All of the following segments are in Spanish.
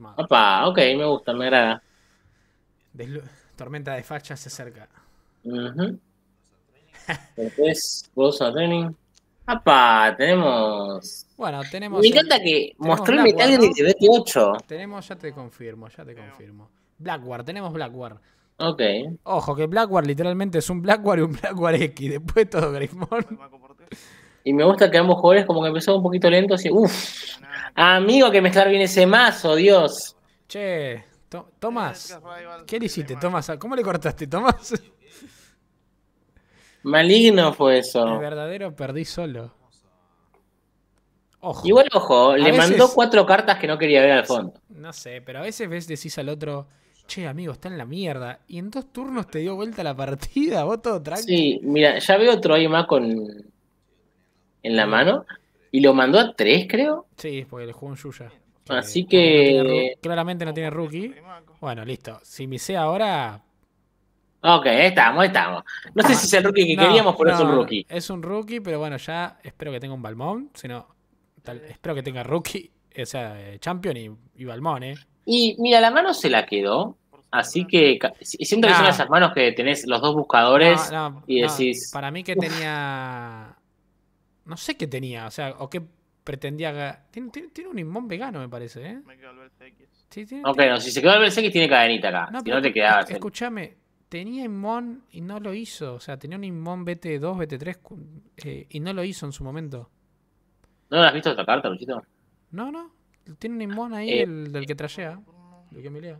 Papá, Opa, ok, me gusta, me agrada. Tormenta de fachas se acerca. Uh -huh. Después, Bolsa Training. Tenemos. Bueno, tenemos. Me encanta que mostró el Metal de 28. Tenemos, ya te confirmo, ya te confirmo. Blackwar, tenemos Blackwar. Ok. Ojo, que Blackwar literalmente es un Blackwar y un Blackwar X. Después todo Grimmon... Y me gusta que ambos jugadores como que empezó un poquito lento, así, uff, ah, amigo que me está bien ese mazo, Dios. Che, Tomás, ¿qué le hiciste, Tomás? ¿Cómo le cortaste, Tomás? Maligno fue eso. verdadero perdí solo. Ojo. Igual, ojo, le mandó cuatro cartas que no quería ver al fondo. No sé, pero a veces ves, decís al otro, che, amigo, está en la mierda. Y en dos turnos te dio vuelta la partida, vos todo tranquilo. Sí, mira, ya veo otro ahí más con en la mano y lo mandó a tres, creo. Sí, porque le jugó un Yuya. Así que. claramente no tiene rookie. Bueno, listo. Si me ahora. Ok, estamos, estamos. No sé si es el rookie que queríamos, pero es un rookie. Es un rookie, pero bueno, ya espero que tenga un Balmón. sino espero que tenga rookie, o sea, eh, Champion y, y Balmón, ¿eh? Y mira, la mano se la quedó. Así que siento que son esas manos que tenés los dos buscadores y decís. Para mí que tenía. No sé qué tenía, o sea, o qué pretendía. Tiene, tiene, un inmón vegano, me parece, ¿eh? Me quedó el Sí, tiene, ok, no, si se quedó el BCX tiene cadenita acá. No, si no te quedabas. Escúchame, tenía inmón y no lo hizo. O sea, tenía un inmón BT2, BT3 eh, y no lo hizo en su momento. ¿No lo has visto otra carta, Luchito? No, no. Tiene un inmón ahí eh, el, del que trasea Lo que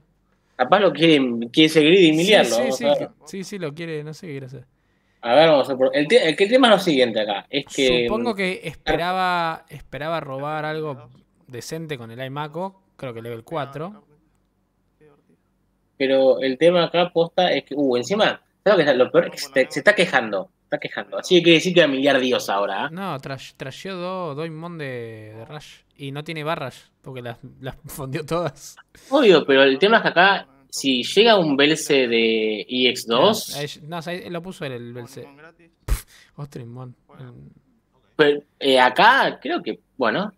Capaz lo quiere, quiere seguir y miliarlo. Sí, sí, sí, sí, lo quiere, no sé qué quiere a ver, vamos a por... el, tema es lo siguiente acá. Es que, Supongo mm, que esperaba, esperaba robar algo decente con el iMaco, creo que level 4. Pero el tema acá posta es que, uh, encima, lo peor? que se, está quejando, está quejando. Así que quiere decir que va a millar Dios ahora. ¿ah? No, trasheó dos Doimon de, Rush y no tiene barras porque las, las fundió todas. Obvio, pero el tema es que acá si llega un Belce de EX2. No, lo puso en el Belce. Ostras, Pero eh, acá creo que, bueno,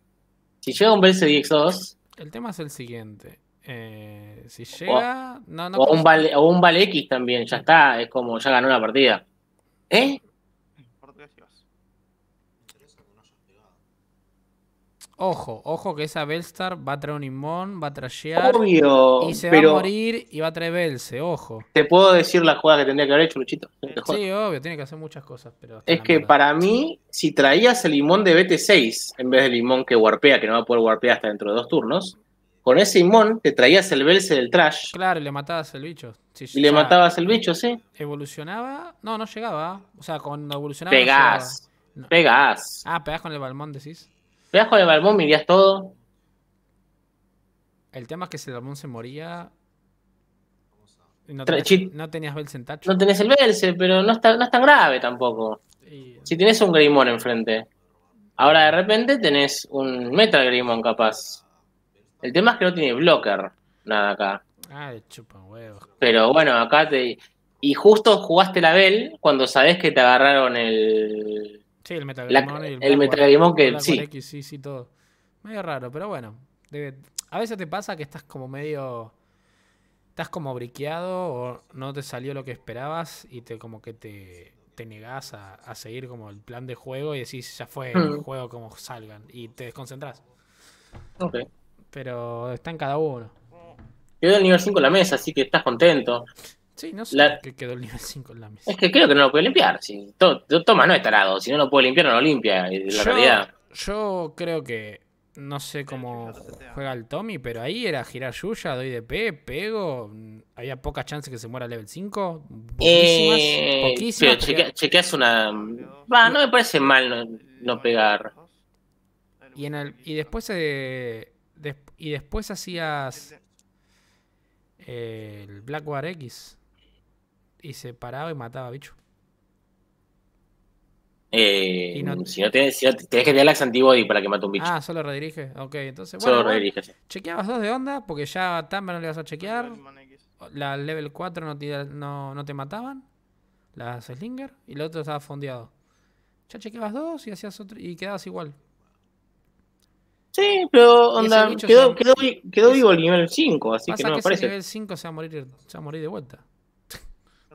si llega un Belce de EX2. El tema es el siguiente. Eh, si llega. O, un vale, un X también, ya está. Es como ya ganó la partida. ¿Eh? Ojo, ojo que esa Belstar va a traer un limón, va a trashear. Obvio. Y se va a morir y va a traer Belce, ojo. Te puedo decir la jugada que tendría que haber hecho, Luchito. Sí, obvio, tiene que hacer muchas cosas. pero Es que para mí, si traías el limón de BT6 en vez del limón que warpea, que no va a poder warpear hasta dentro de dos turnos, con ese limón te traías el Belce del trash. Claro, y le matabas el bicho. Si y le matabas el bicho, sí. Evolucionaba. No, no llegaba. O sea, cuando evolucionaba. Pegás. Pegas. Pegás. Ah, pegás con el balmón, decís con de Balmón, mirías todo? El tema es que si Balmón se moría. No tenías, no tenías tacho. No tenés el Belsen, pero no, está, es tan grave tampoco. Si tenés un grimón enfrente. Ahora de repente tenés un Metal Greymon capaz. El tema es que no tiene blocker. Nada acá. Ah, chupan huevos. Pero bueno, acá te. Y justo jugaste la Bell cuando sabes que te agarraron el Sí, el Metagrimón. el, que sí. sí, sí, todo. Medio raro, pero bueno. a veces te pasa que estás como medio... Estás como briqueado o no te salió lo que esperabas y te como que te, te negás a, seguir como el plan de juego y decís, ya fue el mm. juego como salgan y te desconcentrás. Ok. Pero está en cada uno. yo el nivel 5 en la mesa, así que estás contento. Sí, quedó el nivel 5 en Es que creo que no lo puede limpiar. Toma, no es tarado. Si no lo puede limpiar, no lo limpia. la yo, Yo creo que. No sé cómo juega el Tommy, pero ahí era girar Yuya, doy de pego. Había pocas chances que se muera el level 5. Poquísimas. Eh, chequeas una. Va, no me parece mal no, pegar. Y, después eh, y después hacías eh, el Black X y se paraba y mataba bicho. Eh, Si no tienes, si que tener lax antibody para que mate un bicho. Ah, solo redirige. Ok, entonces. Bueno, solo redirige, sí. Chequeabas dos de onda porque ya a no le vas a chequear. La level 4 no te, no, te mataban. Las Slinger. Y el otro estaba fondeado. Ya chequeabas dos y hacías otro, y quedabas igual. Sí, pero onda, quedó, vivo el nivel 5, así que no me parece. el nivel 5 se va a morir, se va a morir de vuelta.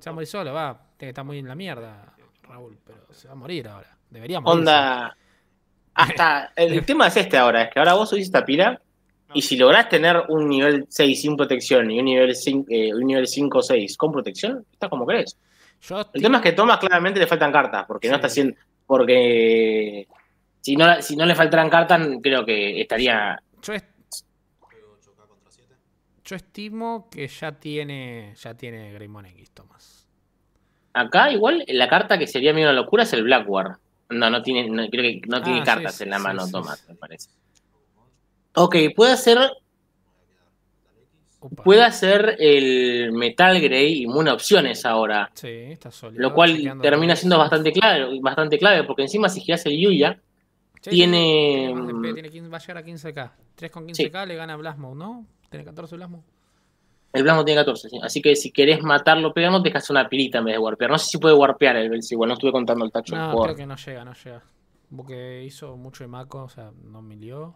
Se a morir solo, va. Está muy en la mierda, Raúl, pero se va a morir ahora. Deberíamos. Onda. Hasta. El tema es este ahora: es que ahora vos subís esta pila y si lográs tener un nivel 6 sin protección y un nivel 5, eh, un nivel o 6 con protección, está como crees. el tema es que Thomas claramente le faltan cartas, porque no está haciendo. Porque si no, si no le faltaran cartas, creo que estaría. Yo, estimo que ya tiene. Ya tiene Greymon X, Thomas. Acá igual la carta que sería medio una locura es el War. No, no tiene, no, creo que no tiene ah, cartas en la mano, Tomás, me parece. Ok, puede hacer. Puede hacer el Metal Grey una opciones ahora. Sí, está sólido. Lo cual termina siendo bastante clave, bastante clave, porque encima si giras el Yuya, tiene. Tiene, va a llegar a 15k. 3 con 15k le gana Blasmo, ¿no? Tiene 14 Blasmo. El blanco tiene 14, así que si querés matarlo pegamos dejas una pirita en vez de warpear. No sé si puede warpear el Bells, igual no estuve contando el tacho. No, creo que no llega, no llega. Porque hizo mucho de maco, o sea, no milió.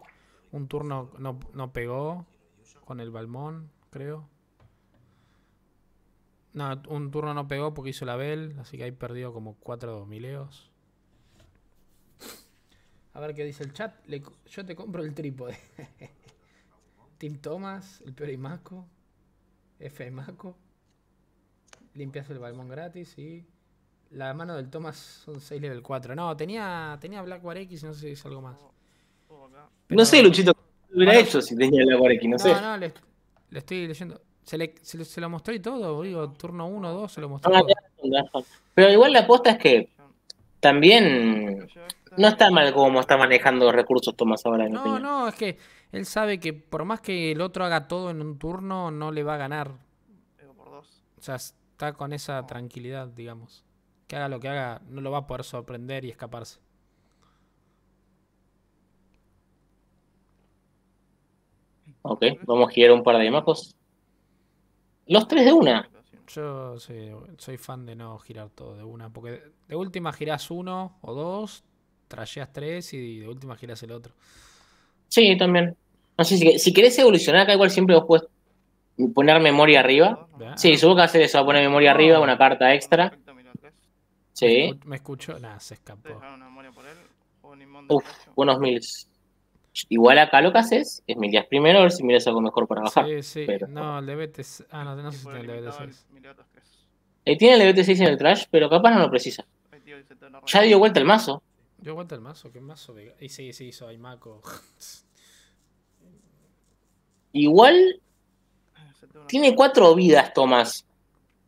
Un turno no, pegó con el Balmón, creo. No, un turno no pegó porque hizo la Bell, así que ahí perdió como 4 mileos. A ver qué dice el chat. yo te compro el trípode. Tim Thomas, el peor maco. FMACO. Limpias el balmón gratis y. La mano del Thomas son 6 level 4. No, tenía, tenía War X no sé si es algo más. no sé, Luchito, ¿qué hubiera hecho si tenía War X? No, no sé. No, le, le estoy leyendo. Se, le, se, lo mostró y todo, digo, turno 1, 2, se lo mostró. Ah, todo. Pero igual la apuesta es que también no está mal como está manejando recursos Thomas ahora. En no, no, es que él sabe que por más que el otro haga todo en un turno, no le va a ganar. O sea, está con esa tranquilidad, digamos. Que haga lo que haga, no lo va a poder sorprender y escaparse. Ok, vamos a girar un par de mapos. Los tres de una. Yo soy, fan de no girar todo de una, porque de última girás uno o dos, trayeas tres y de última girás el otro. Sí, también. No sé, si, si querés evolucionar, acá igual siempre vos puedes poner memoria arriba. Sí, supongo que hacer eso, a poner memoria arriba, una carta extra. Sí. Me escucho nada, se escapó. Uf, buenos miles. Igual acá lo que haces es millas primero, a ver si miras algo mejor para bajar. Sí, sí. Pero... No, el DBT. Ah, no, no sé si tiene el DBT 6. Eh, tiene el DBT 6 en el trash, pero capaz no lo precisa. Ya dio vuelta el mazo. Dio vuelta el mazo, qué mazo. Y sí, sí, hizo maco Igual ah, tiene cuatro vidas, Tomás.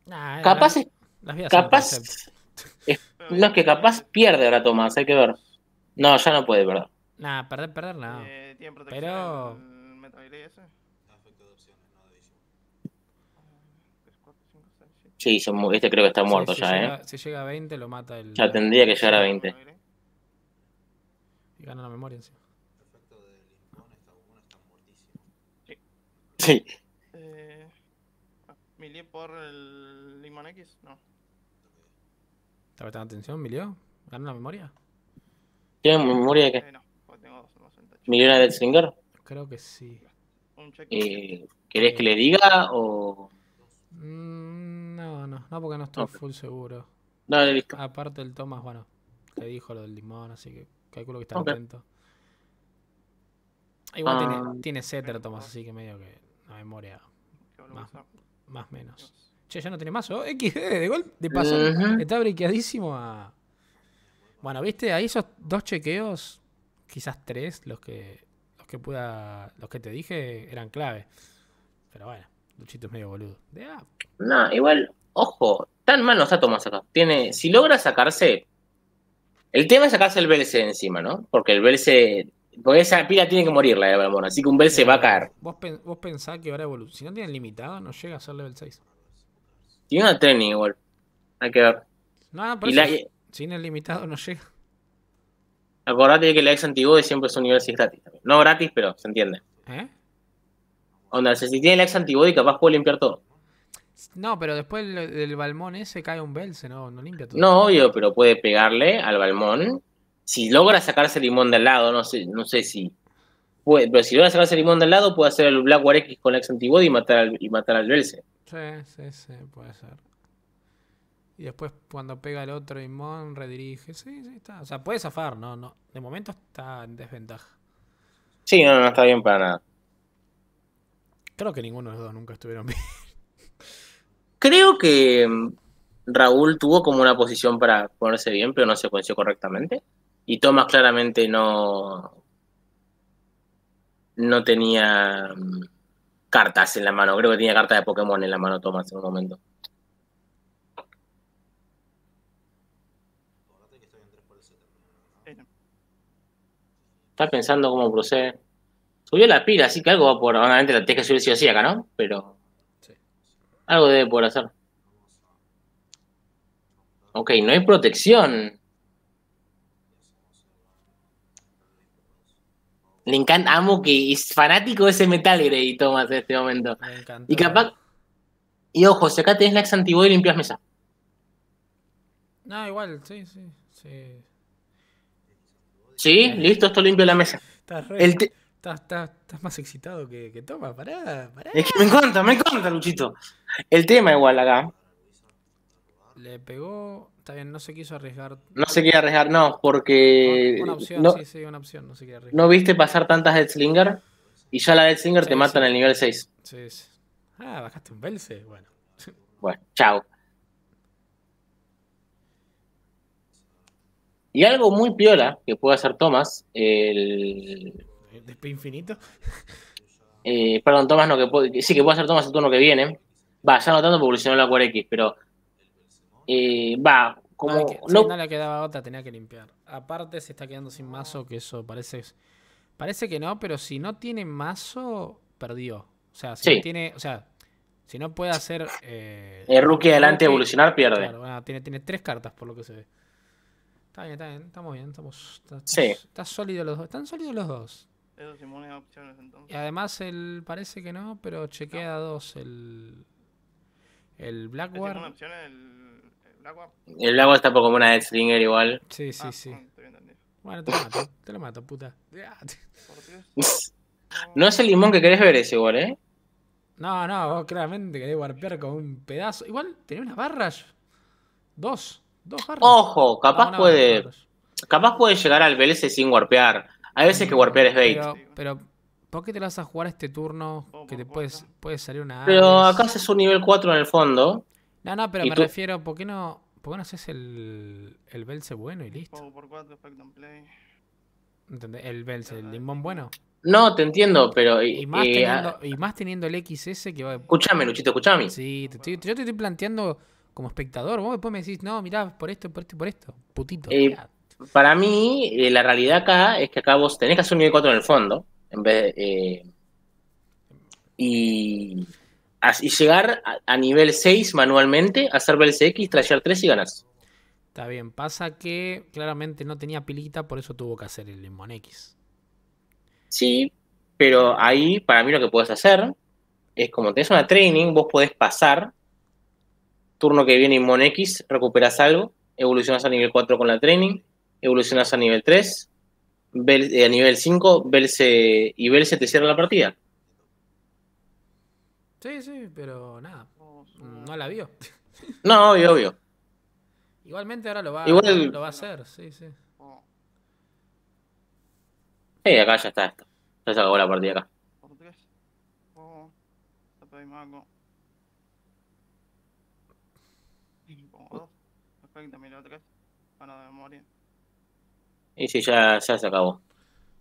Nah, capaz, las, las capaz, es, no es que capaz pierde ahora Tomás, hay que ver. No, ya no puede perdón Nah, perder, perder, no. Eh, ¿tiene Pero. ¿eh? ese? Sí, este creo que está muerto ya, ¿eh? Si llega a 20, lo mata el. Ya tendría que llegar a 20. Y gana la memoria encima. Sí. Eh, por el Limón X? No. ¿Está prestando atención, Milio? ¿Gana la memoria? ¿Tiene memoria de qué? Eh, no, pues tengo del Singer? Creo que sí. Eh, ¿Querés que le diga o.? Mm, no, no, no, porque no estoy full seguro. Aparte, el Thomas, bueno, te dijo lo del limón, así que calculo que está contento. atento. Igual tiene, ah. tiene setter, Thomas, así que medio que memoria más, más menos. Che, ya no tiene más o x de gol, de paso. Está briqueadísimo a. Bueno, viste, ahí esos dos chequeos, quizás tres, los que los que pueda, los que te dije eran clave. Pero bueno, duchito es medio boludo. No, igual, ojo, tan malo no está Tomás acá. Tiene, si logra sacarse, el tema es sacarse el BLC encima, ¿no? Porque el BLC porque esa pila tiene que morir la de Balmón, así que un Bel se va a caer. ¿Vos, pensás que ahora evolución Si no el limitado, no llega a ser level 6. Tiene una training igual. Hay que ver. No, pero sin el limitado no llega. Acordate que la ex antibody siempre es un nivel 6 gratis. No gratis, pero se entiende. ¿Eh? Onda, si tiene la ex antibody capaz puede limpiar todo. No, pero después del, balmón ese cae un bel no, no limpia todo. No, obvio, pero puede pegarle al balmón si logra sacarse el limón del lado, no sé, no sé si. pero si logra sacarse el limón del lado, puede hacer el Black War X con la antibody y matar al, y matar al Sí, sí, sí, puede ser. Y después cuando pega el otro limón, redirige. Sí, sí, está. O sea, puede zafar, ¿no? no De momento está en desventaja. Sí, no, no está bien para nada. Creo que ninguno de los dos nunca estuvieron bien. Creo que mm, Raúl tuvo como una posición para ponerse bien, pero no se conoció correctamente. Y Thomas claramente no, no tenía mm, cartas en la mano. Creo que tenía cartas de Pokémon en la mano Thomas en un momento. Está pensando cómo procede. Subió la pila, así que algo va por. Obviamente la tienes que subir si acá, ¿no? Pero. Algo debe por hacer. Ok, no hay protección. Le encanta, amo que es fanático de ese Metal Grey, Thomas, en este momento. Me encanta. Y capaz. Y ojo, si acá tenés la ex y limpias mesa. No, igual, sí, sí. Sí, ¿Sí? listo, esto limpio la mesa. Estás, más excitado que, que pará, pará. Es que me encanta, me encanta, Luchito. El tema igual acá. Le pegó Está bien, no se quiso arriesgar. No se quiere arriesgar, no, porque. Una opción, no, sí, sí, una opción, no se quiere arriesgar. ¿No viste pasar tantas slinger Y ya la Deathslinger slinger te matan en el nivel 6. Sí, sí. Ah, bajaste un Belce, bueno. Bueno, chao. Y algo muy piola que puede hacer Thomas, el. ¿Despe infinito? Eh, perdón, Thomas no que puede. Sí, que puede hacer Thomas el turno que viene. Va, ya no tanto porque no la 4X, pero eh, va, como. no... le quedaba otra, tenía que limpiar. Aparte, se está quedando sin mazo, que eso parece. Parece que no, pero si no tiene mazo, perdió. O sea, si no tiene. O sea, si no puede hacer. Eh, el rookie adelante evolucionar, pierde. tiene, tiene tres cartas, por lo que se ve. Está bien, está bien, estamos bien, estamos. Está, sólido los dos. Están sólidos los dos. Y además el. parece que no, pero chequea dos el. El este Blackguard el agua. está por como una Slinger igual. Sí, sí, ah, sí. Mm, bueno, te lo mato, te lo mato, puta. No es el limón que querés ver ese igual, ¿eh? No, no, vos claramente querés warpear con un pedazo. Igual tenés unas barras. Dos. Dos barras. Ojo, capaz puede. Capaz puede llegar al BLS sin warpear. Hay veces que warpear es bait. Pero, ¿por qué te vas a jugar este turno oh, que te puedes, puede salir una. Pero acá haces un nivel 4 en el fondo. No, no, pero me refiero, ¿por qué no, por qué no haces el, el Belce bueno y listo? play. El Belce, el limón bueno. No, te entiendo, pero. Y, eh, más, eh, teniendo, ah, y más teniendo el XS que va. Escúchame, Luchito, escúchame. Sí, yo te estoy planteando como espectador. Vos después me decís, no, mirá, por esto, por esto, por esto. Putito. Eh, para mí, la realidad acá es que acá vos tenés que hacer un nivel 4 en el fondo. En vez de, y y llegar a, nivel 6 manualmente, hacer x traer 3 y ganas. Está bien, pasa que claramente no tenía pilita, por eso tuvo que hacer el Mon X. Sí, pero ahí para mí lo que puedes hacer es como tenés una training, vos podés pasar, turno que viene mon X, recuperas algo, evolucionas a nivel 4 con la training, evolucionas a nivel 3, eh, a nivel 5, Belce y belse te cierra la partida. Sí, sí, pero nada. No la vio. No, obvio, obvio. Igualmente ahora lo va, lo va a hacer, sí, sí. Sí, acá ya está esto. Ya se acabó la partida acá. Oh, y si ya, ya se acabó.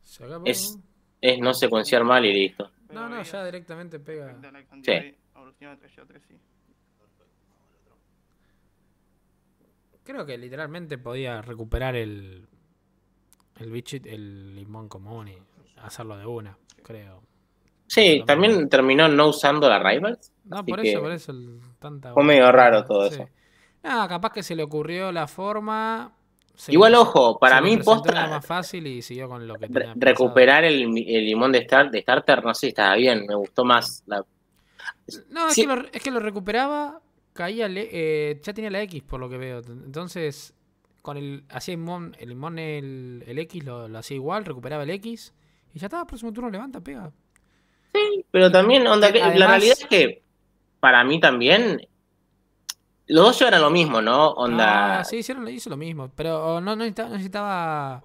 Se acabó. Es, es no secuenciar mal y listo. No, no, ya directamente pega. Sí. Creo que literalmente podía recuperar el. El bichit, el limón común y hacerlo de una, creo. Sí, también terminó no usando la Rivals. No, por eso, por eso. tanta... Fue medio raro todo eso. Nada, capaz que se le ocurrió la forma Igual, ojo, para mí posta. más fácil y siguió con lo que Recuperar el, limón de, de Starter, no sé, estaba bien, me gustó más. La... No, es, que lo, recuperaba, caía, eh, ya tenía la X por lo que veo. Entonces, con el hacía el limón, el, X lo, hacía igual, recuperaba el X y ya estaba, próximo turno levanta, pega. Sí, pero también, la realidad es que para mí también los dos eran lo mismo, ¿no? Onda. Ah, sí, hicieron, hizo lo mismo. Pero oh, no, necesitaba, no necesitaba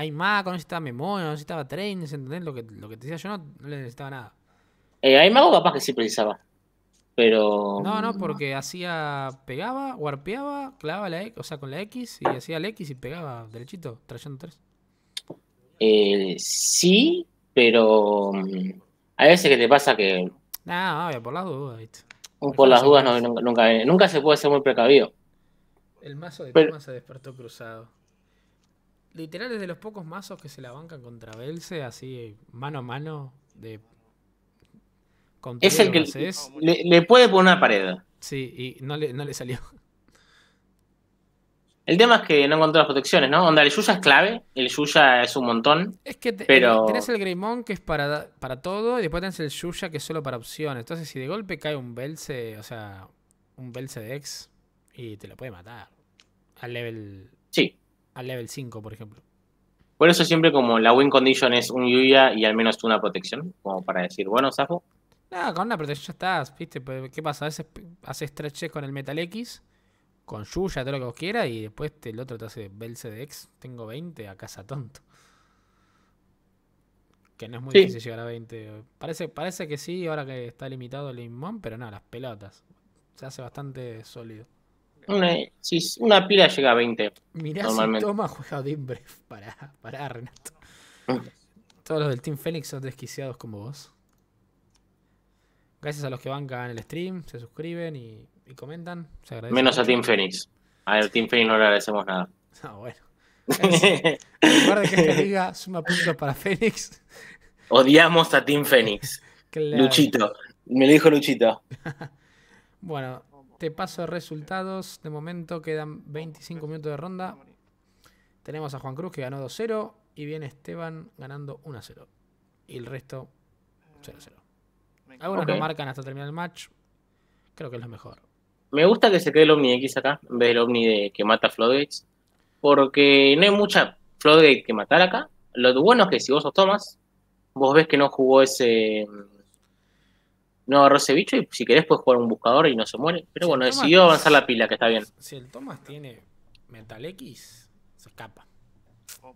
iMac, no necesitaba memoria, no necesitaba Trains, ¿entendés? Lo que, te decía yo no, le necesitaba nada. Eh, iMac capaz que sí precisaba. Pero. No, no, porque hacía. Pegaba, warpeaba, clavaba la X, o sea, con la X y hacía la X y pegaba derechito, trayendo tres. Eh, sí, pero. Mm, a veces que te pasa que. No, obvio, por las dudas, ¿viste? Por las dudas, nunca, eh, nunca, se puede ser muy precavido. El mazo de Pero... se despertó cruzado. Literal es de los pocos mazos que se la bancan contra Belce, así eh, mano a mano. De... Con es el que le, le, puede poner una pared. Sí, y no le, no le salió. El tema es que no encontré las protecciones, ¿no? Onda, el Yuya es clave, el Yuya es un montón. Es que tenés el Greymon que es para, para todo y después tenés el Yuya que es solo para opciones. Entonces, si de golpe cae un Belce, o sea, un Belce de X, y te lo puede matar. Al level. Sí. Al level 5, por ejemplo. Por eso siempre como la win condition es un Yuya y al menos una protección, como para decir, bueno, Safo. No, con una protección ya estás, ¿viste? ¿Qué pasa? A veces haces 3 con el Metal X con Yuya, todo lo que vos quieras, y después este, el otro te hace x tengo 20 a casa tonto. Que no es muy difícil llegar a 20. Parece, parece que sí, ahora que está limitado el limón, pero no, las pelotas. Se hace bastante sólido. Una, una pila llega a 20. Mirá si toma juega para, Para Renato. Mm. Todos los del Team Fénix son desquiciados como vos. Gracias a los que bancan el stream, se suscriben y y comentan. Se agradece Menos a Team Phoenix. A el Team Phoenix no le agradecemos nada. ah bueno. recuerde que esta diga suma puntos para Phoenix. Odiamos a Team Phoenix. Luchito. Me lo dijo Luchito. bueno, te paso resultados. De momento quedan 25 minutos de ronda. Tenemos a Juan Cruz que ganó 2-0 y viene Esteban ganando 1-0. Y el resto 0-0. Algunos lo marcan hasta terminar el match. Creo que es lo mejor me gusta que se quede el Omni X acá, en vez del Omni de, que mata Floodgates, porque no hay mucha Floodgate que matar acá. Lo bueno es que si vos os tomas, vos ves que no jugó ese... Mm, no agarró ese bicho y si querés puedes jugar un buscador y no se muere. Pero bueno, decidió avanzar la pila, que está bien. Si el Thomas tiene Metal X, se escapa. Oh,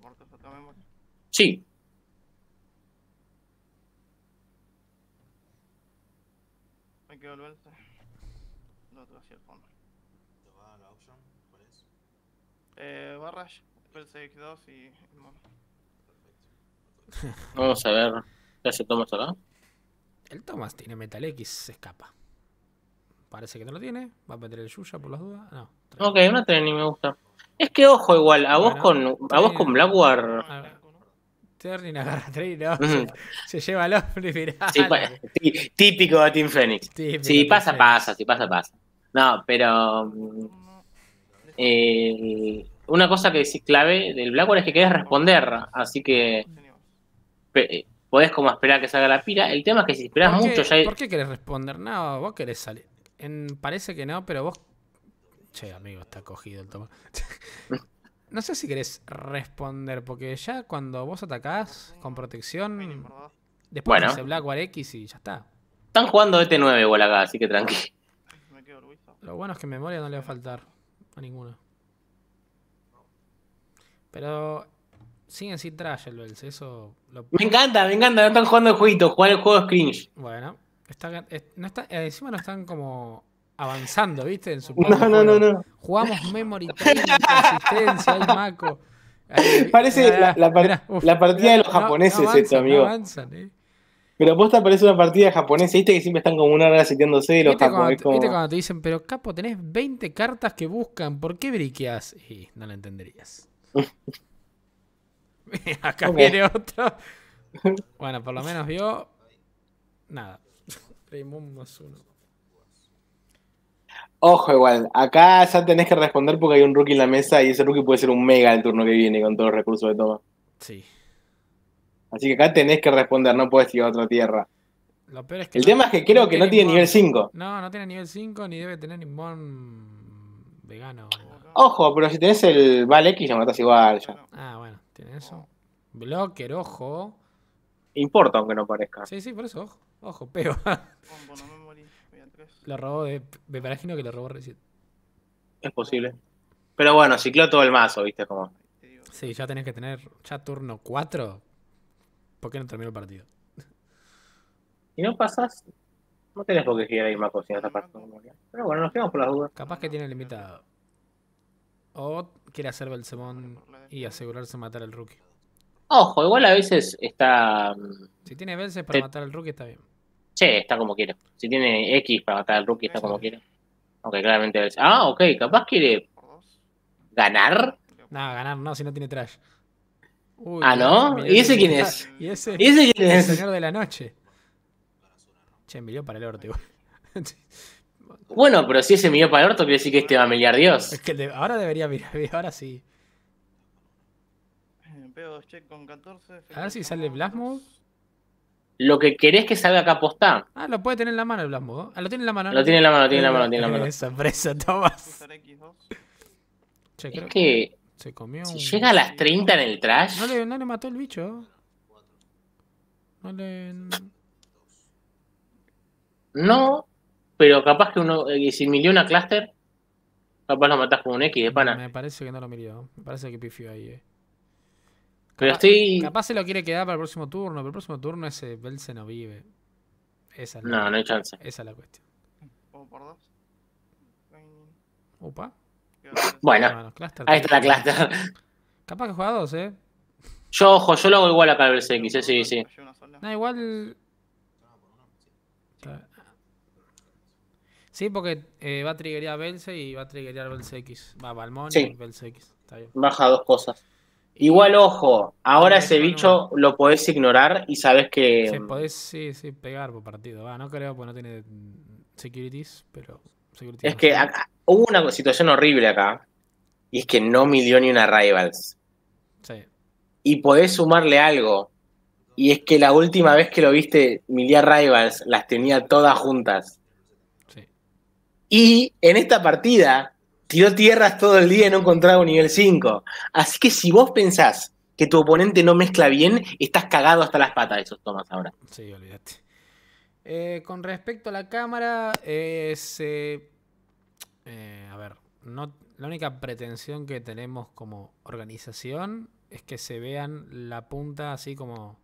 sí, que volverse. Vamos a ver. ¿Ya hace Thomas ahora? El Thomas tiene Metal X, se escapa. Parece que no lo tiene. Va a meter el Yuya por las dudas. No. Ok, una Tren ni me gusta. Es que ojo, igual, a vos con a vos con Blackguard ah, se, lleva al hombre y mirá. típico de Team Phoenix. si pasa, pasa, si pasa, pasa. No, pero. Mm, eh, una cosa que es clave del Blackwater es que querés responder, así que. Eh, podés como esperar que salga la pira El tema es que si esperás mucho ya. ¿Por qué querés responder? No, vos querés salir. parece que no, pero vos. Che, amigo, está cogido el toma. no sé si querés responder, porque ya cuando vos atacás con protección. Después hace War X y ya está. Están jugando ET9 igual acá, así que tranquilo. Lo bueno es que memoria no le va a faltar a ninguno. Pero siguen sin trash el eso lo... Me encanta, me encanta, no están jugando el jueguito, jugar el juego de cringe. Bueno, está, eh, no está, eh, encima no están como avanzando, ¿viste? En su no, no, no, no, Jugamos Memory Resistencia, el Maco. Parece la, la, partida de los japoneses esto, amigo. avanzan, eh. Pero vos te parece una partida japonesa, viste que siempre están como una hora y los japoneses. Como... cuando te dicen, pero capo, tenés 20 cartas que buscan, ¿por qué briqueas? Y no lo entenderías. Acá viene otro. Bueno, por lo menos yo Nada. más uno. Ojo, igual. Acá ya tenés que responder porque hay un rookie en la mesa y ese rookie puede ser un mega el turno que viene con todos los recursos de toma. Sí. Así que acá tenés que responder, no puedes ir a otra tierra. el tema es que creo que no tiene nivel 5. No, no tiene nivel 5 ni debe tener ningún vegano. Ojo, pero si tenés el Val X lo matas igual ya. Ah, bueno, tiene eso. Blocker, ojo. Importa aunque no parezca. Sí, sí, por eso, ojo. Ojo, peo. lo robó de. Me imagino que lo robó recién. Es posible. Pero bueno, cicló todo el mazo, viste, como. Sí, ya tenés que tener. Ya turno 4 ¿Por qué no terminó el partido? Si no pasas, no tenés por qué girar ahí más a esa parte. Pero bueno, nos quedamos por las dudas. Capaz que tiene limitado. O quiere hacer Belsemón y asegurarse matar al rookie. Ojo, igual a veces está. Mm, si tiene Belsemón para matar al rookie, está bien. Sí, está como quiere. Si tiene X para matar al rookie, está como quiere. Aunque claramente. Ah, ok, capaz quiere. ¿Ganar? No, ganar no, si no tiene trash ah, ¿no? ¿Y ese quién es? ¿Y ese, quién es? El señor de la noche. Che, miró para el orto bueno, pero si ese miró para el orto, quiere decir que este va a mirar Dios. Es que ahora debería mirar, ahora sí. a ver si sale Blasmo. Lo que querés que salga acá posta. Ah, lo puede tener en la mano el Blasmo. Ah, lo tiene en la mano. Lo tiene en la mano, lo tiene en la mano, tiene en la mano. Tomás. Che, Es que se comió. Si llega a las 30 en el trash. No le, no le mató el bicho. No le. No, pero capaz que uno. Eh, si milió una cluster, capaz lo matas con un X de pana. Me parece que no lo milió. Me parece que pifió ahí, eh. Pero capaz, estoy. Capaz se lo quiere quedar para el próximo turno, pero el próximo turno ese Belsen no vive. Esa no, no hay chance. Esa es la cuestión. Opa. Bueno, ahí está la cluster. Capaz que juega dos, ¿eh? Yo, ojo, yo lo hago igual acá el x sí, sí. No, igual. Sí, porque eh, va a a Belce y va a a Belce X. Va Balmón y Belce X. Baja dos cosas. Igual, ojo, ahora ese bicho lo podés ignorar y sabes que. Sí, podés sí, pegar por partido. Va, no creo porque no tiene securities, pero. es que acá, hubo una situación horrible acá, y es que no midió ni una Rivals. Sí. Y podés sumarle algo, y es que la última vez que lo viste, Milia Rivals las tenía todas juntas. Y en esta partida tiró tierras todo el día y no encontraba un nivel 5. Así que si vos pensás que tu oponente no mezcla bien, estás cagado hasta las patas de esos tomas ahora. Sí, olvídate. Eh, con respecto a la cámara, se eh, a ver, no, la única pretensión que tenemos como organización es que se vean la punta así como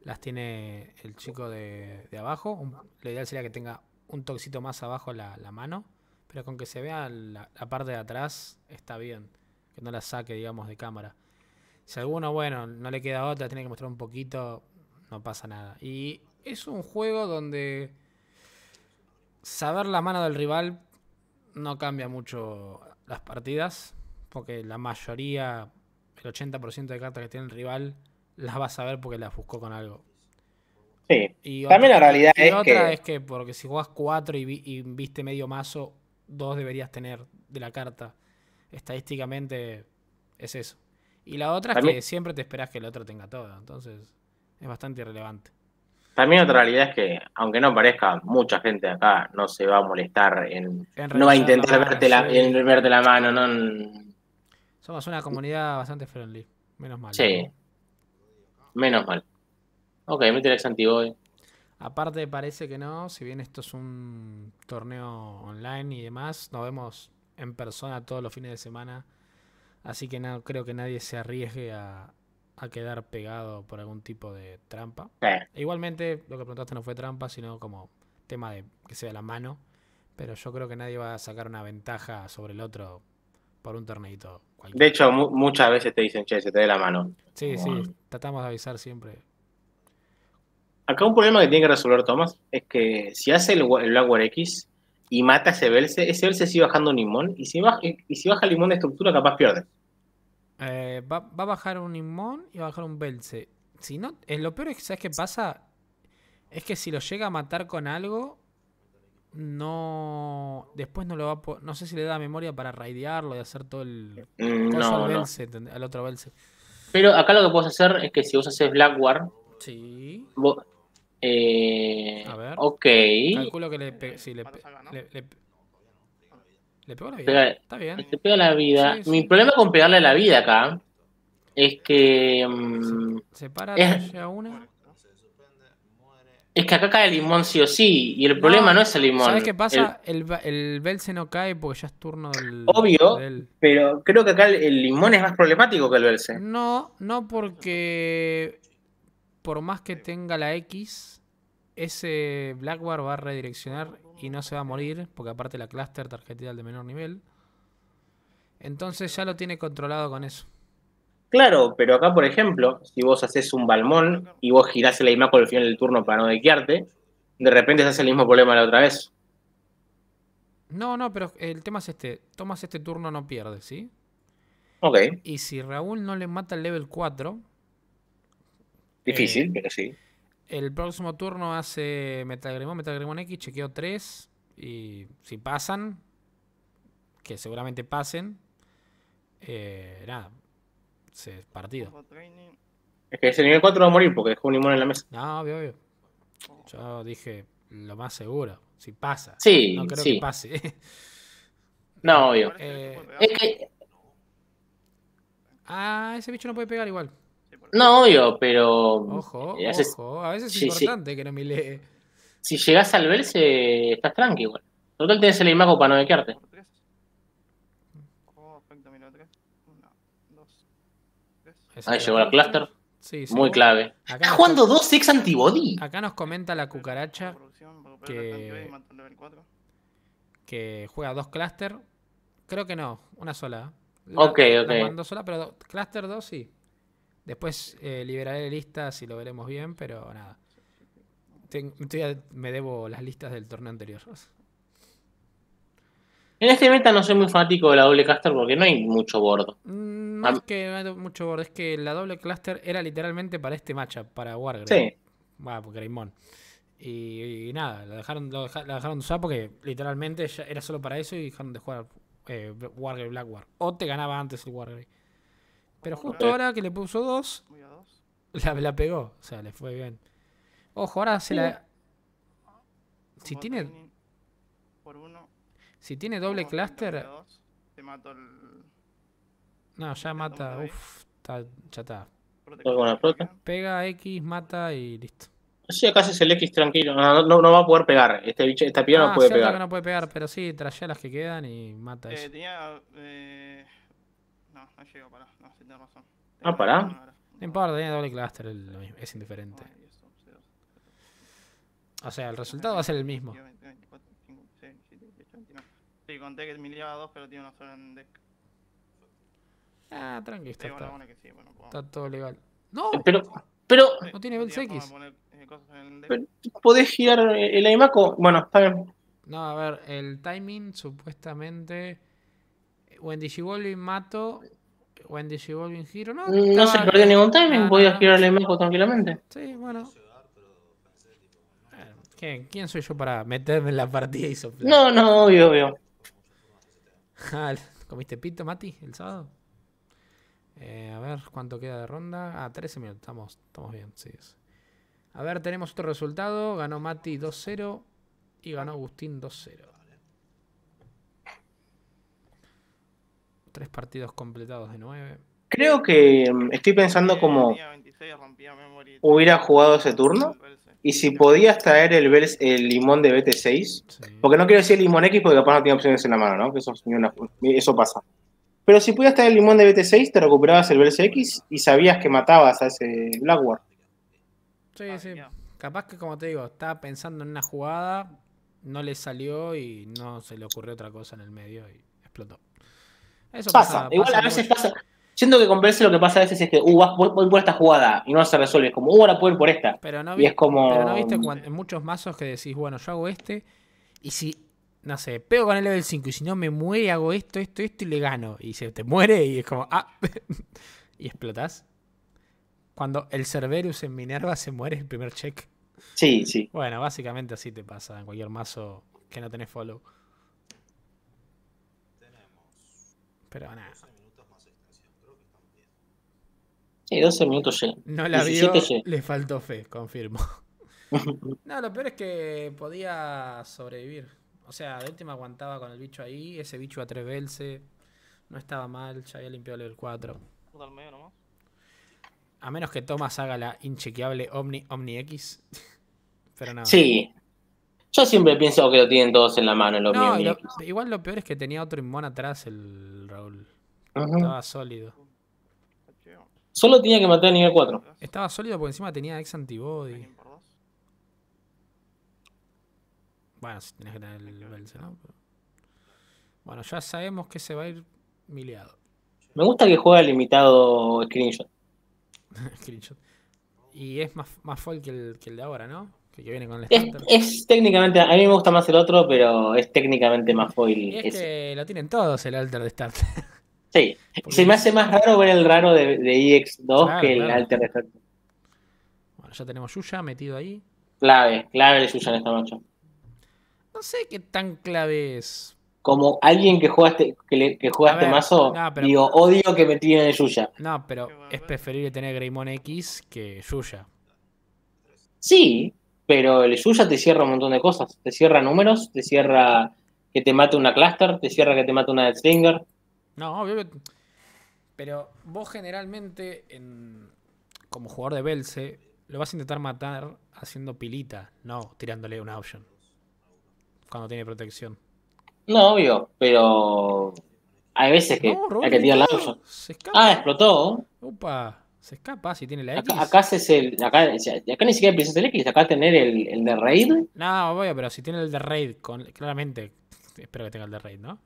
las tiene el chico de, abajo. lo ideal sería que tenga un toquecito más abajo la, mano, pero con que se vea la, la, parte de atrás está bien, que no la saque, digamos, de cámara. Si alguno, bueno, no le queda otra, tiene que mostrar un poquito, no pasa nada. Y es un juego donde saber la mano del rival no cambia mucho las partidas, porque la mayoría, el 80% de cartas que tiene el rival, las vas a ver porque las buscó con algo. Sí. Y También la realidad es otra que... es que porque si jugás 4 y, viste medio mazo, dos deberías tener de la carta. Estadísticamente es eso. Y la otra es que siempre te esperas que el otro tenga todo, entonces es bastante irrelevante. También otra realidad es que, aunque no parezca, mucha gente acá no se va a molestar en. no va a intentar verte, la, mano. Somos una comunidad bastante friendly. Menos mal. Sí. Menos mal. Ok, mete el hoy Aparte, parece que no. Si bien esto es un torneo online y demás, nos vemos en persona todos los fines de semana. Así que no, creo que nadie se arriesgue a, a quedar pegado por algún tipo de trampa. Igualmente, lo que preguntaste no fue trampa, sino como tema de que sea la mano. Pero yo creo que nadie va a sacar una ventaja sobre el otro por un torneito. De hecho, muchas veces te dicen, che, se te dé la mano. Sí, sí, tratamos de avisar siempre. Acá un problema que tiene que resolver Tomás es que si hace el, el X y mata a ese Belce, ese Belce sigue bajando limón y si baja, y si baja el limón de estructura capaz pierde. Eh, va, a bajar un Inmon y va a bajar un Belce. Si no, es eh, lo peor es que, ¿sabes qué pasa? Es que si lo llega a matar con algo, no. Después no lo va a. No sé si le da memoria para raidearlo y hacer todo el. Mm, al, al otro Belze Pero acá lo que puedes hacer es que si vos haces blackguard Sí. Eh, a ver. Ok. Calculo que le, pe... sí, le, le pegó la vida. Está bien. Le la vida. Mi problema con pegarle la vida acá es que. Mm, se es, una. Es que acá cae el limón sí o sí, y el problema no es el limón. ¿Sabes qué pasa? El, el, no cae porque ya es turno del. Obvio, pero creo que acá el, limón es más problemático que el Belce. No, no porque. Por más que tenga la X, ese Blackguard va a redireccionar y no se va a morir, porque aparte la cluster tarjetita de menor nivel. Entonces ya lo tiene controlado con eso. Claro, pero acá, por ejemplo, si vos haces un balmón y vos girás el IMAC al final del turno para no dequearte, de repente se hace el mismo problema la otra vez. No, no, pero el tema es este. Tomas este turno, no pierdes, ¿sí? Ok. Y si Raúl no le mata el level 4... Difícil, eh, pero sí. El próximo turno hace Metal Metagrimón X, chequeo 3. Y si pasan, que seguramente pasen, eh, nada, se, partido. Es que ese nivel 4 va a morir porque dejó un limón en la mesa. No, obvio, obvio. Yo dije lo más seguro, si pasa. Sí, no creo que pase. no, obvio. Eh, es que... Ah, ese bicho no puede pegar igual. No, obvio, pero. Ojo, eh, ojo. A veces es importante que no me lee. Si llegás al verse, estás tranqui, igual. Total, tenés el imago para no bequearte? Ahí llegó el cluster. Sí, sí, Muy clave. Acá jugando dos ex antibody. Acá nos comenta la cucaracha que, que juega dos cluster. Creo que no, una sola. ok, ok. La jugando sola, pero cluster 2 sí. Después eh, liberaré listas si lo veremos bien, pero nada. me debo las listas del torneo anterior. En este meta no soy muy fanático de la doble cluster porque no hay mucho bordo. No mm, es ah, que no hay mucho bordo, es que la doble cluster era literalmente para este matchup, para Wargrey. Sí. Ah, porque Y, nada, la dejaron, lo dejaron usar porque literalmente era solo para eso y dejaron de jugar eh, Black War. O te ganaba antes el Wargrey. Pero justo ahora que le puso dos, la, pegó. O sea, le fue bien. Ojo, ahora se la. Si tiene. Si tiene doble cluster. No, ya mata. Uf, ya Pega X, mata y listo. Sí, acá es el X tranquilo. No, va a poder pegar. Este esta piba no ah, puede pegar. no puede pegar, pero sí, trae las que quedan y mata eh, Tenía, eh, no, no llego, pará. No, si tenés razón. Ah, pará. No importa, tiene doble cluster, es indiferente. O sea, el resultado va a ser el mismo. Sí, conté que me a dos, pero tiene una sola en deck. Ah, tranqui, está, está, todo legal. ¡No! Eh, pero, pero... No tiene eh, el X. ¿Podés girar eh, el Aimaco? Bueno, está bien. No, a ver, el timing supuestamente Wendy Golvin mato. Wendy Golvin giro. No, no, se perdió ningún timing. Voy a girar el tranquilamente. Sí, bueno. Eh, ¿Quién, soy yo para meterme en la partida y soplar? No, no, obvio, obvio. Ah, ¿Comiste pito, Mati, el sábado? Eh, a ver cuánto queda de ronda. Ah, 13 minutos. Estamos, estamos bien, A ver, tenemos otro resultado. Ganó Mati 2-0 y ganó Agustín 2-0. Tres partidos completados de nueve. Creo que mm, estoy pensando eh, como hubiera jugado ese turno. Y si podías traer el, el limón de BT6, porque no quiero decir limón X porque capaz no tiene opciones en la mano, ¿no? Que eso, eso pasa. Pero si podías traer el limón de BT6, te recuperabas el verse X y sabías que matabas a ese Blackward. Sí, ah, sí. Capaz que, como te digo, estaba pensando en una jugada, no le salió y no se le ocurrió otra cosa en el medio y explotó. Eso pasa. Igual a veces pasa. Siento que con lo que pasa a veces es que, uh, voy, por esta jugada y no se resuelve. Es como, uh, ahora puedo ir por esta. Pero no, es como... viste en muchos mazos que decís, bueno, yo hago este y si, no sé, pego con el level 5 y si no me muere, hago esto, esto, esto y le gano. Y se te muere y es como, ah, y explotas Cuando el Cerberus en Minerva se muere el primer check. Sí, sí. Bueno, básicamente así te pasa en cualquier mazo que no tenés follow. Pero nada. 12 minutos más extensión, creo que están bien. Sí, 12 minutos ya. No la le faltó fe, confirmo. no, lo peor es que podía sobrevivir. O sea, de última aguantaba con el bicho ahí, ese bicho atrevelse. No estaba mal, ya había limpiado el 4. A menos que Thomas haga la inchequeable Omni, Omni X. Pero no. Sí, yo siempre pienso que lo tienen todos en la mano, los igual lo peor es que tenía otro inmón atrás el Raúl. Estaba sólido. Solo tenía que matar a nivel 4. Estaba sólido porque encima tenía ex antibody. Bueno, si tenés que tener el ¿no? Bueno, ya sabemos que se va a ir miliado. Me gusta que juega limitado screenshot. screenshot. Y es más, más foil que el de ahora, ¿no? es, técnicamente, a mí me gusta más el otro, pero es técnicamente más foil. lo tienen todos el alter de Starter. Sí, se me hace más raro ver el raro de, EX2 e que el alter de Starter. Bueno, ya tenemos Yuya metido ahí. Clave, clave de Yuya en esta noche. No sé qué tan clave es. Como alguien que jugaste, que, le, que mazo, digo, odio que me tiene de Yuya. No, pero es preferible tener Greymon X que Yuya. Sí, pero el Yuya te cierra un montón de cosas. Te cierra números, te cierra que te mate una cluster, te cierra que te mate una stringer No, obvio. Pero vos generalmente, como jugador de Belce, lo vas a intentar matar haciendo pilita, no tirándole una option. Cuando tiene protección. No, obvio, pero hay veces que hay Ah, explotó. Upa. Se escapa si tiene la X. Acá, es el. Acá, ni siquiera el X, acá tener el, de raid. No, obvio, pero si tiene el de raid, con, claramente. Espero que tenga el de raid, ¿no?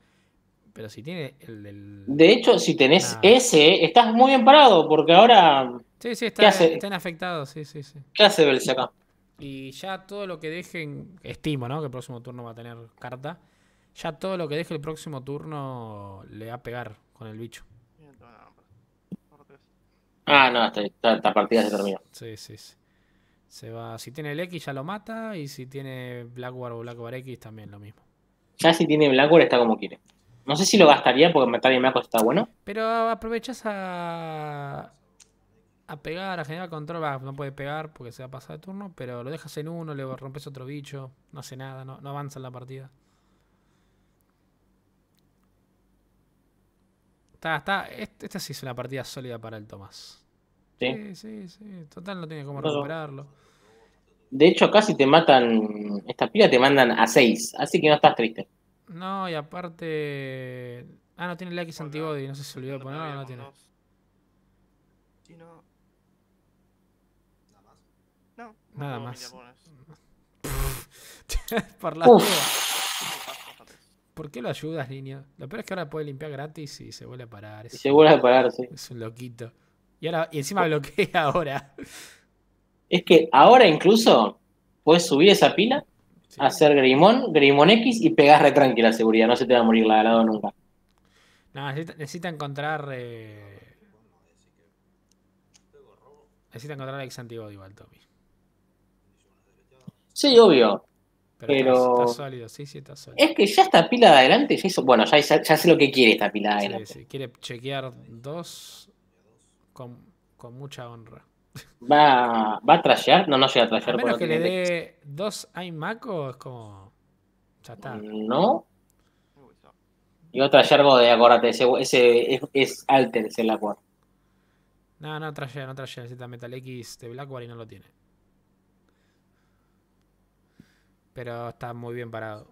Pero si tiene el del. De hecho, si tenés ah. ese, estás muy bien parado, porque ahora. Sí, sí, está, están afectados, sí, sí, sí. ¿Qué hace acá? Y ya todo lo que dejen. Estimo, ¿no? Que el próximo turno va a tener carta. Ya todo lo que deje el próximo turno le va a pegar con el bicho. Ah, no, esta, partida se terminó Sí, sí, Se va. Si tiene el X ya lo mata. Y si tiene War o War X también lo mismo. Ya si tiene War está como quiere. No sé si lo gastaría porque Metal y ha está bueno. Pero aprovechas a. a pegar, a generar control. no puede pegar porque se va a pasar de turno. Pero lo dejas en uno, le rompes otro bicho. No hace nada, no, no avanza en la partida. esta sí es una partida sólida para el Tomás. Sí, sí, sí. Total, no tiene cómo recuperarlo. De hecho, casi te matan esta pila, te mandan a 6. Así que no estás triste. No, y aparte. Ah, no tiene el X antibody. No sé si se olvidó ponerlo no, no tiene. Nada más. Nada más. Por la ¿Por qué lo ayudas, niño? Lo peor es que ahora puede limpiar gratis y se vuelve a parar. se vuelve a parar, sí. Es un loquito. Y, ahora, y encima bloquea ahora. Es que ahora incluso puedes subir esa pila, hacer Grimón, Grimón X y pegas re tranquila seguridad. No se te va a morir la ganado nunca. No, necesita, encontrar. Eh, necesita encontrar el ex antibody, Tommy. Sí, obvio. Pero, Está, sólido, sí, sí, está sólido. Es que ya está pila adelante ya hizo. Bueno, ya, ya, sé lo que quiere esta pila adelante. Sí, sí. Quiere chequear dos con, con, mucha honra. ¿Va, ¿Va a trashear? No, no llega a trashear. A que le dé dos o es como. Ya está. No. Y otra yergo de acordate, ese, es, alter, ese el No, no trashea, no trashea, necesita Metal X de Blackwater y no lo tiene. pero está muy bien parado.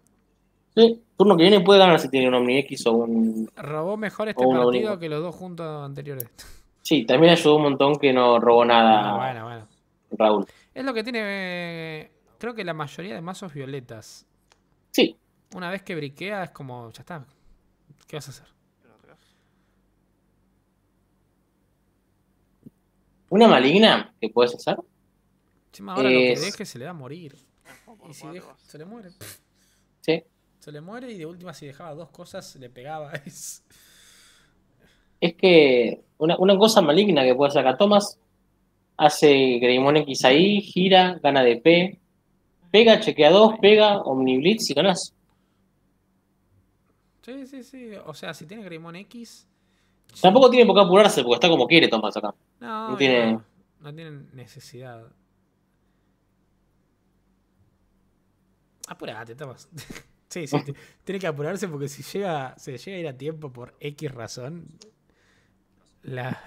Sí, turno que viene puede ganar si tiene un Omni X o un. Robó mejor este partido que los dos juntos anteriores. Sí, también ayudó un montón que no robó nada. Ah, bueno, bueno. Raúl. Es lo que tiene. Eh, creo que la mayoría de mazos violetas. Sí. Una vez que briquea es como. Ya está. ¿Qué vas a hacer? ¿Una maligna que puedes hacer? ahora es que se le va a morir y si se le muere. Se le muere y de última, si dejaba dos cosas, le pegaba. Es, que una, cosa maligna que puede sacar Thomas hace Greymon X ahí, gira, gana DP, pega, chequea dos, pega, Omniblitz y ganas. Sí, sí, sí. O sea, si tiene Greymon X. Tampoco tiene por qué apurarse porque está como quiere Thomas acá. tiene. No, no tiene necesidad. apurate, Tomás. sí, sí, ah. tiene que apurarse porque si llega, se llega a ir a tiempo por X razón, la...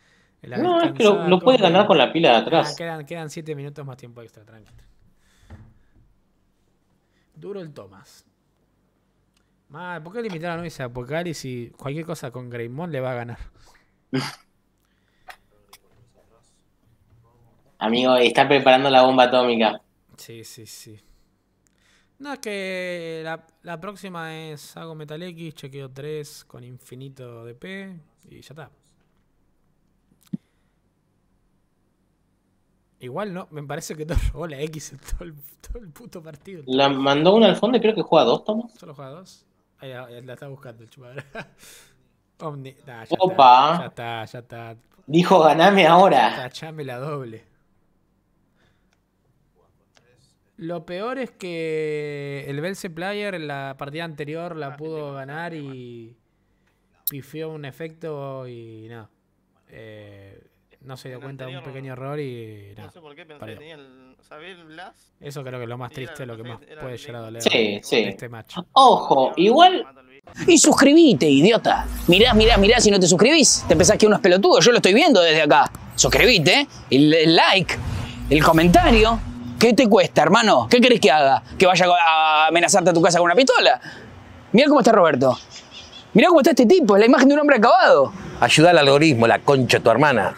no, es que lo, puede ganar con la pila de ah, atrás. quedan, quedan siete minutos más tiempo extra, tranquilo. Duro el Tomás. Madre, ¿por qué limitar a Luisa? Apocalipsis si cualquier cosa con Greymon le va a ganar? Amigo, está preparando la bomba atómica. Sí, sí, sí. No, es que la, la próxima es hago Metal X, chequeo 3 con infinito DP y ya está. Igual no, me parece que todo robó la X en todo el, todo el puto partido. La mandó una al fondo y creo que juega dos, Tomás. Solo juega dos. Ahí, la está buscando el chupador. ya Opa. Está, ya está, ya está. Dijo, ganame ahora. Tachame la doble. Lo peor es que el Belce Player en la partida anterior la pudo ganar y pifió un efecto y No. no se dio cuenta de un pequeño error y nada. No sé por qué pensé tenía el Blas. Eso creo que es lo más triste, lo que más puede llegar a doler en este match. Ojo, igual. Y suscribite, idiota. Mirá, mirá, mirá, si no te suscribís, te pensás que uno unos pelotudos Yo lo estoy viendo desde acá. Suscribite, el like, el comentario. ¿Qué te cuesta, hermano? ¿Qué querés que haga? ¿Que vaya a amenazarte a tu casa con una pistola? Mira cómo está Roberto. Mira cómo está este tipo, es la imagen de un hombre acabado. Ayuda al algoritmo, la concha tu hermana.